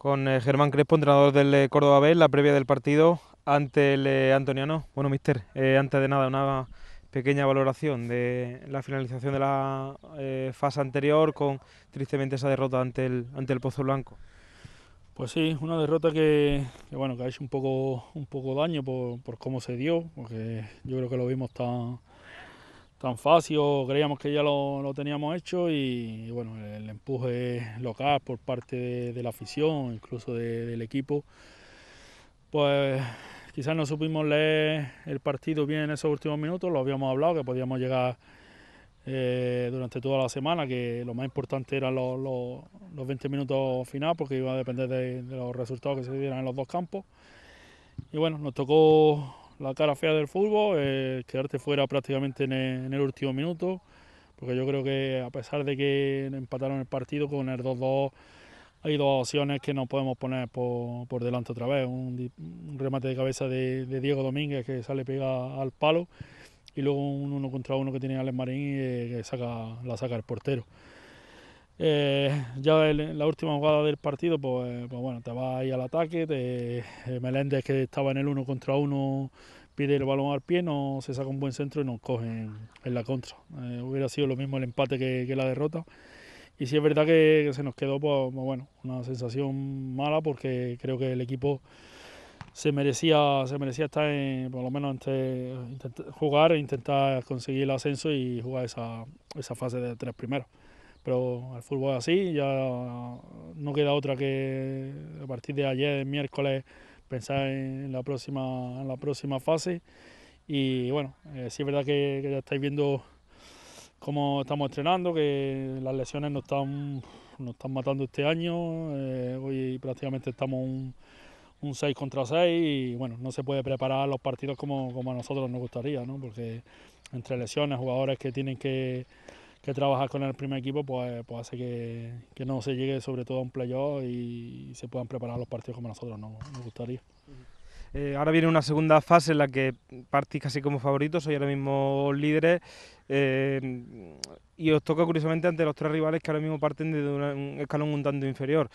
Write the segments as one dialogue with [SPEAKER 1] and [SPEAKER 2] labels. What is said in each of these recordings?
[SPEAKER 1] con eh, Germán Crespo, entrenador del eh, Córdoba B, la previa del partido ante el eh, Antoniano. Bueno, mister, antes de nada, una pequeña valoración de la finalización de la fase anterior con tristemente esa derrota ante el,
[SPEAKER 2] ante el Pozo Blanco. Pues sí, una derrota que, bueno, que ha hecho un poco, un poco daño por, por cómo se dio, porque yo creo que lo vimos tan tan fácil creíamos que ya lo, teníamos hecho y, bueno, el, empuje local por parte de, la afición, incluso del equipo, pues quizás no supimos leer el partido bien en esos últimos minutos, lo habíamos hablado que podíamos llegar eh, durante toda la semana, que lo más importante eran los, 20 minutos final porque iba a depender de los resultados que se dieran en los dos campos. Y bueno, nos tocó la cara fea del fútbol, eh, quedarte fuera prácticamente en el, último minuto, porque yo creo que a pesar de que empataron el partido con el 2-2, hay dos opciones que nos podemos poner por, delante otra vez. Un, remate de cabeza de, Diego Domínguez que sale pega al palo y luego un uno contra uno que tiene Alex Marín y eh, que saca, la saca el portero. Eh, ya en la última jugada del partido, pues, eh, pues, bueno, te vas ahí al ataque, eh, Meléndez que estaba en el uno contra uno pide el balón al pie, no se saca un buen centro y nos cogen en la contra. hubiera sido lo mismo el empate que, la derrota. Y sí es verdad que, se nos quedó pues, pues, bueno, una sensación mala porque creo que el equipo se merecía, se merecía estar en, por lo menos entre, jugar e intentar conseguir el ascenso y jugar esa, esa fase de tres primeros. Pero el fútbol es así, ya no queda otra que a partir de ayer, miércoles, pensar en la próxima, en la próxima fase. Y bueno, eh, sí es verdad que, ya estáis viendo cómo estamos estrenando, que las lesiones nos están, nos están matando este año. Eh, hoy prácticamente estamos un, 6 contra 6 y bueno, no se puede preparar los partidos como, como a nosotros nos gustaría, ¿no? porque entre lesiones, jugadores que tienen que que trabajar con el primer equipo pues, eh, pues, hace que, que, no se llegue sobre todo a un playoff y se puedan preparar los partidos como nosotros ¿no? nos gustaría. Eh, ahora
[SPEAKER 1] viene una segunda fase en la que partís casi como favoritos, soy ahora mismo líderes. Eh, y os toca curiosamente ante los tres rivales que ahora mismo parten de un escalón un tanto inferior.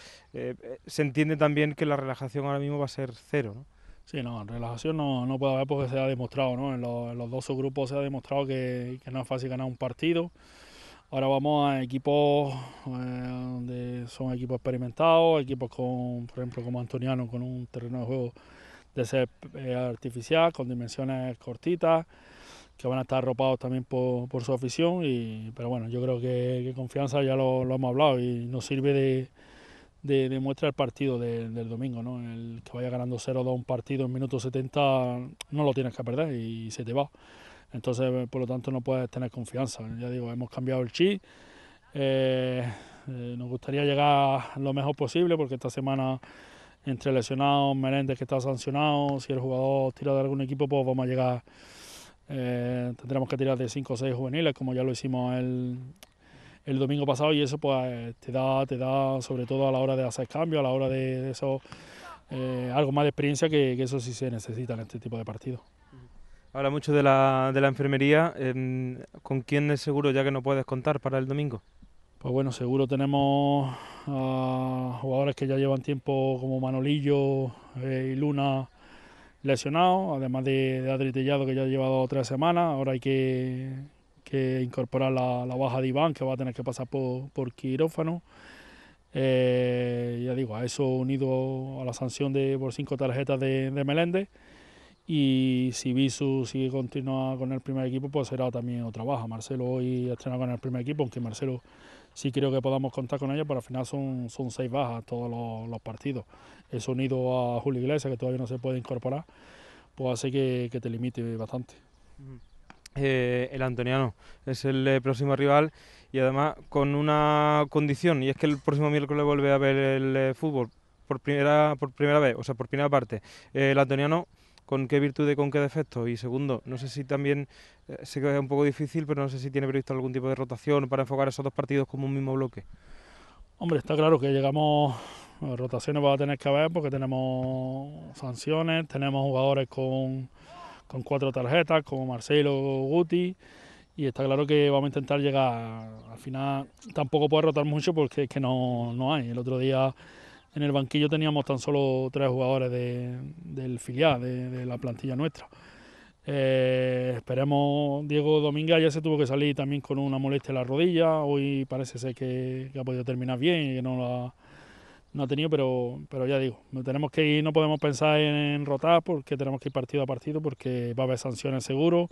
[SPEAKER 1] se entiende también que la relajación ahora mismo va a ser cero. ¿no?
[SPEAKER 2] Sí, no, relajación no, no puede haber porque se ha demostrado, ¿no? En, los, dos subgrupos se ha demostrado que, que no es fácil ganar un partido. Ahora vamos a equipos eh, donde son equipos experimentados, equipos con, por ejemplo, como Antoniano, con un terreno de juego de ser eh, artificial, con dimensiones cortitas, que van a estar arropados también por, su afición. Y, pero bueno, yo creo que, confianza ya lo, hemos hablado y nos sirve de, de, muestra el partido del domingo. ¿no? El que vaya ganando 0-2 un partido en minuto 70 no lo tienes que perder y se te va. Entonces, eh, por lo tanto, no puedes tener confianza. Ya digo, hemos cambiado el chip. Eh, eh, nos gustaría llegar lo mejor posible porque esta semana entre lesionados, Meléndez que está sancionado, si el jugador tira de algún equipo, pues vamos a llegar, tendremos que tirar de 5 o 6 juveniles, como ya lo hicimos el, domingo pasado, y eso pues te da, te da, sobre todo a la hora de hacer cambios, a la hora de, eso, algo más de experiencia que eso sí se necesita en este tipo de partidos. Habla mucho de la, enfermería. Em, ¿Con
[SPEAKER 1] quién es seguro ya que no puedes contar para el domingo?
[SPEAKER 2] Pues bueno, seguro tenemos a jugadores que ya llevan tiempo como Manolillo eh, y Luna lesionados, además de, de Adri que ya ha llevado tres semanas. Ahora hay que, incorporar la, baja de Iván que va a tener que pasar por, quirófano. Eh, ya digo, a eso unido a la sanción de por cinco tarjetas de, de Meléndez y si Bisu sigue continúa con el primer equipo, pues será también otra baja. Marcelo hoy estrena con el primer equipo, aunque Marcelo sí creo que podamos contar con ella... pero al final son, son seis bajas todos los, partidos. el unido a Julio Iglesias, que todavía no se puede incorporar, pues hace que, te limite bastante.
[SPEAKER 1] Eh, el Antoniano es el eh, próximo rival y además con una condición y es que el próximo miércoles vuelve a ver el eh, fútbol por primera por primera vez o sea por primera parte el Antoniano con qué virtud y con qué defecto. Y segundo, no sé si también, eh, sé que es un poco difícil, pero no sé si tiene previsto algún tipo de rotación para enfocar esos dos partidos como un mismo bloque.
[SPEAKER 2] Hombre, está claro que llegamos, rotaciones va a tener que haber porque tenemos sanciones, tenemos jugadores con, con cuatro tarjetas como Marcelo Guti y está claro que vamos a intentar llegar. Al final tampoco puede rotar mucho porque es que no, no hay. El otro día en el banquillo teníamos tan solo tres jugadores del filial, de, la plantilla nuestra. Eh, esperemos, Diego Domínguez ya se tuvo que salir también con una molestia en la rodilla, hoy parece ser que, ha podido terminar bien y que no la ha tenido, pero, ya digo, tenemos que ir, no podemos pensar en, rotar porque tenemos que ir partido a partido porque va a haber sanciones seguro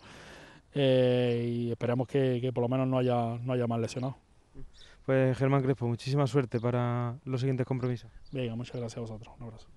[SPEAKER 2] eh, y esperamos que, por lo menos no haya, no haya más lesionados.
[SPEAKER 1] Pues Germán Crespo, muchísima suerte para los siguientes compromisos.
[SPEAKER 2] Venga, muchas gracias a vosotros. Un abrazo.